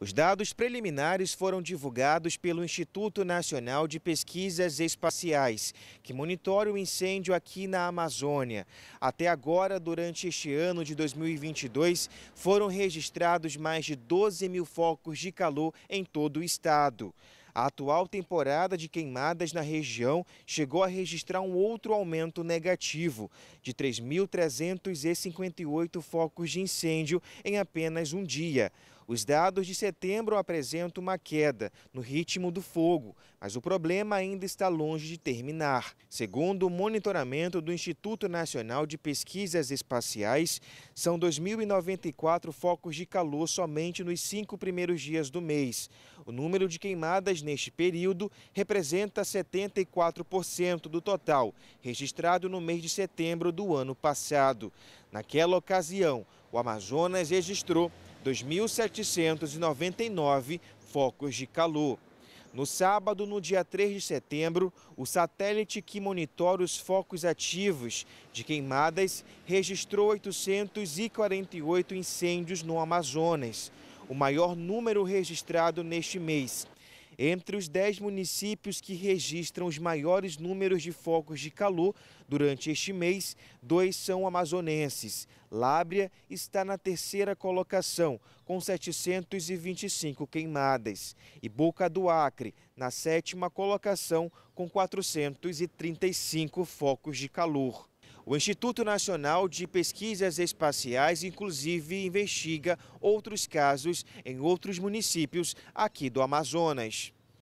Os dados preliminares foram divulgados pelo Instituto Nacional de Pesquisas Espaciais, que monitora o incêndio aqui na Amazônia. Até agora, durante este ano de 2022, foram registrados mais de 12 mil focos de calor em todo o estado. A atual temporada de queimadas na região chegou a registrar um outro aumento negativo, de 3.358 focos de incêndio em apenas um dia. Os dados de setembro apresentam uma queda no ritmo do fogo, mas o problema ainda está longe de terminar. Segundo o monitoramento do Instituto Nacional de Pesquisas Espaciais, são 2.094 focos de calor somente nos cinco primeiros dias do mês. O número de queimadas neste período representa 74% do total, registrado no mês de setembro do ano passado. Naquela ocasião, o Amazonas registrou 2.799 focos de calor. No sábado, no dia 3 de setembro, o satélite que monitora os focos ativos de queimadas registrou 848 incêndios no Amazonas, o maior número registrado neste mês. Entre os 10 municípios que registram os maiores números de focos de calor durante este mês, dois são amazonenses. Lábria está na terceira colocação, com 725 queimadas, e Boca do Acre, na sétima colocação, com 435 focos de calor. O Instituto Nacional de Pesquisas Espaciais, inclusive, investiga outros casos em outros municípios aqui do Amazonas.